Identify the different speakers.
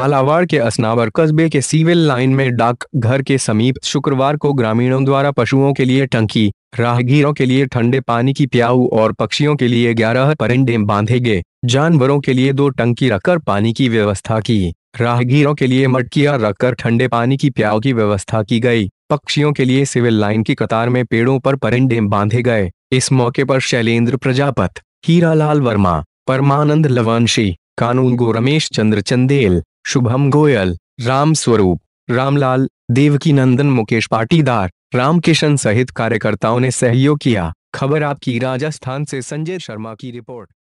Speaker 1: झालावाड़
Speaker 2: के असनावर कस्बे के सिविल लाइन में डाक घर के समीप शुक्रवार को ग्रामीणों द्वारा पशुओं के लिए टंकी राहगीरों के लिए ठंडे पानी की प्याऊ और पक्षियों के लिए ग्यारह परिंडे बांधे गए जानवरों के लिए दो टंकी रखकर पानी की व्यवस्था की राहगीरों के लिए मटकिया रखकर ठंडे पानी की प्याऊ की व्यवस्था की गई पक्षियों के लिए सिविल लाइन की कतार में पेड़ों पर परिंडे बांधे गए इस मौके पर शैलेंद्र प्रजापत हीरालाल वर्मा परमानंद लवानशी कानून गो रमेश चंद्र चंदेल शुभम गोयल राम स्वरूप रामलाल देवकी नंदन मुकेश पाटीदार रामकिशन
Speaker 3: सहित कार्यकर्ताओं ने सहयोग किया
Speaker 4: खबर आपकी राजस्थान से
Speaker 3: संजय शर्मा की रिपोर्ट